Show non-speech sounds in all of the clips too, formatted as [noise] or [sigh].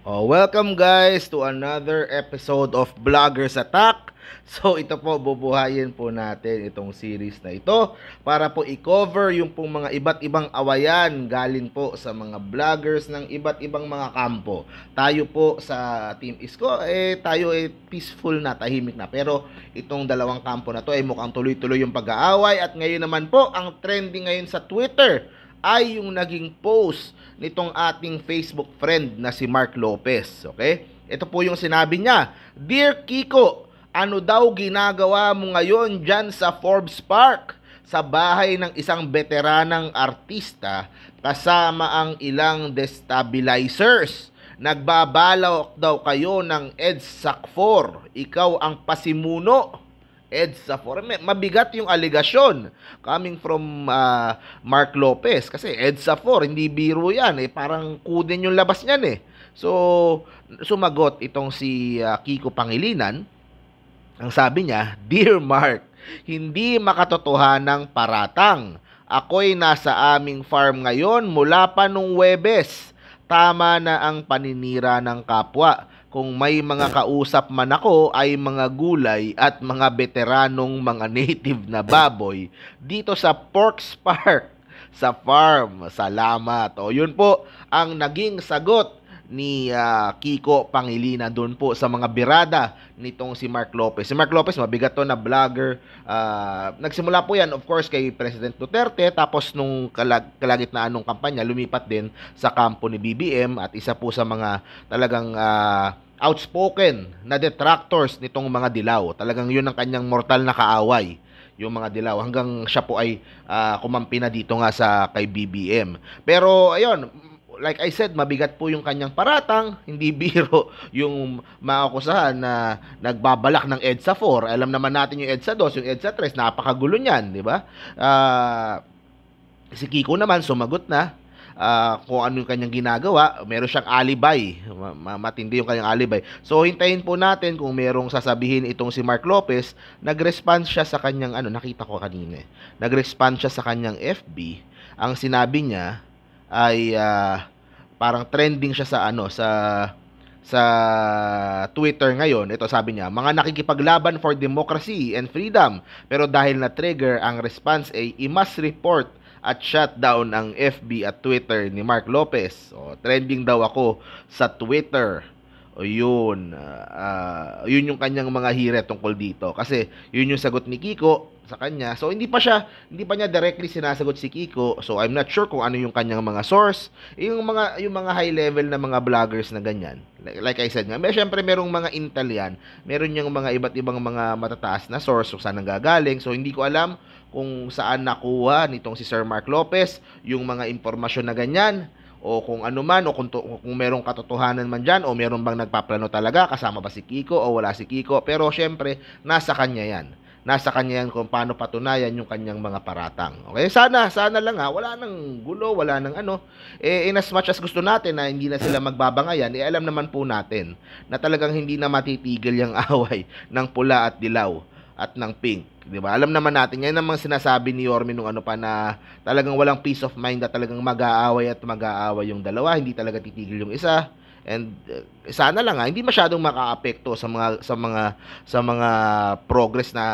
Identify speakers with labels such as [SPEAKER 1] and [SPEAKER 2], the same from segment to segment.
[SPEAKER 1] Oh, welcome guys to another episode of Vloggers Attack. [laughs] So ito po bubuhayin po natin itong series na ito para po i-cover yung pong mga iba't ibang awayan galing po sa mga vloggers ng iba't ibang mga kampo. Tayo po sa Team Isko eh tayo eh peaceful na, tahimik na. Pero itong dalawang kampo na to ay eh, mukhang tuloy-tuloy yung pag-aaway at ngayon naman po ang trending ngayon sa Twitter ay yung naging post nitong ating Facebook friend na si Mark Lopez. Okay? Ito po yung sinabi niya. Dear Kiko, ano daw ginagawa mo ngayon dyan sa Forbes Park? sa bahay ng isang veteranang artista kasama ang ilang destabilizers. Nagbabalak daw kayo ng EDSAC 4. Ikaw ang pasimuno. EDSA form. Mabigat yung aligasyon coming from uh, Mark Lopez kasi EDSA 4 hindi biro yan eh parang kudin yung labas niyan eh. So sumagot itong si uh, Kiko Pangilinan ang sabi niya, Dear Mark, hindi makatotohanang paratang. Ako'y nasa aming farm ngayon mula pa nung Webes. Tama na ang paninira ng kapwa kung may mga kausap man ako ay mga gulay at mga veteranong mga native na baboy dito sa Porks Park sa farm. Salamat. O yun po ang naging sagot ni uh, Kiko Pangilina doon po sa mga birada nitong si Mark Lopez. Si Mark Lopez, mabigat to na vlogger. Uh, nagsimula po yan, of course, kay President Duterte. Tapos nung kalag kalagitnaan ng kampanya, lumipat din sa kampo ni BBM at isa po sa mga talagang uh, outspoken na detractors nitong mga dilaw. Talagang yun ang kanyang mortal na kaaway yung mga dilaw hanggang siya po ay uh, kumampi na dito nga sa kay BBM. Pero ayun, like I said, mabigat po yung kanyang paratang, hindi [laughs] biro yung maakusahan na nagbabalak ng EDSA 4. Alam naman natin yung EDSA 2, yung EDSA 3, napakagulo niyan, di ba? Uh, si Kiko naman sumagot na uh, kung ano yung kanyang ginagawa, meron siyang alibay, matindi yung kanyang alibay. So hintayin po natin kung merong sasabihin itong si Mark Lopez, nag-respond siya sa kanyang ano, nakita ko kanina. Eh. Nag-respond siya sa kanyang FB. Ang sinabi niya ay uh, parang trending siya sa ano sa sa Twitter ngayon. Ito sabi niya, mga nakikipaglaban for democracy and freedom pero dahil na trigger ang response ay i-must report at shutdown ang FB at Twitter ni Mark Lopez. O, trending daw ako sa Twitter. O yun, uh, yun yung kanyang mga hire tungkol dito. Kasi yun yung sagot ni Kiko sa kanya. So hindi pa siya, hindi pa niya directly sinasagot si Kiko. So I'm not sure kung ano yung kanyang mga source. Yung mga yung mga high level na mga vloggers na ganyan. Like, like I said nga, may syempre merong mga intel yan. Meron yung mga iba't ibang mga matataas na source kung saan nanggagaling. So hindi ko alam kung saan nakuha nitong si Sir Mark Lopez yung mga impormasyon na ganyan o kung ano man o kung, to, kung merong katotohanan man dyan o meron bang nagpaplano talaga kasama ba si Kiko o wala si Kiko pero syempre nasa kanya yan nasa kanya yan kung paano patunayan yung kanyang mga paratang okay sana sana lang ha wala nang gulo wala nang ano eh in as much as gusto natin na hindi na sila magbabangayan eh alam naman po natin na talagang hindi na matitigil yung [laughs] away ng pula at dilaw at ng pink 'di ba? Alam naman natin 'yan ang sinasabi ni Yorme nung ano pa na talagang walang peace of mind na talagang mag-aaway at mag-aaway yung dalawa, hindi talaga titigil yung isa. And uh, sana lang ha, ah, hindi masyadong makaapekto sa mga sa mga sa mga progress na,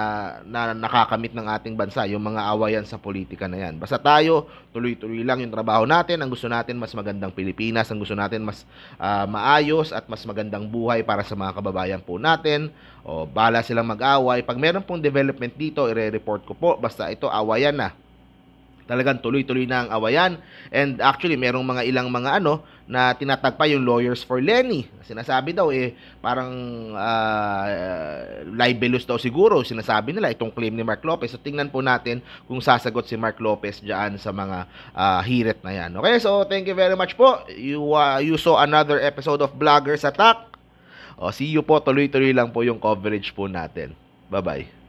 [SPEAKER 1] na nakakamit ng ating bansa yung mga awayan sa politika na yan. Basta tayo tuloy-tuloy lang yung trabaho natin. Ang gusto natin mas magandang Pilipinas, ang gusto natin mas uh, maayos at mas magandang buhay para sa mga kababayan po natin. O bala silang mag-away. Pag meron pong development dito, ire-report ko po. Basta ito awayan na. Talagang tuloy-tuloy na ang awayan. And actually, merong mga ilang mga ano na tinatag yung lawyers for Lenny. Sinasabi daw eh parang uh, libelous daw siguro. Sinasabi nila itong claim ni Mark Lopez. So tingnan po natin kung sasagot si Mark Lopez diyan sa mga uh, hirit na yan. Okay, so thank you very much po. You uh, you saw another episode of Bloggers Attack. O, oh, see you po. Tuloy-tuloy lang po yung coverage po natin. Bye-bye.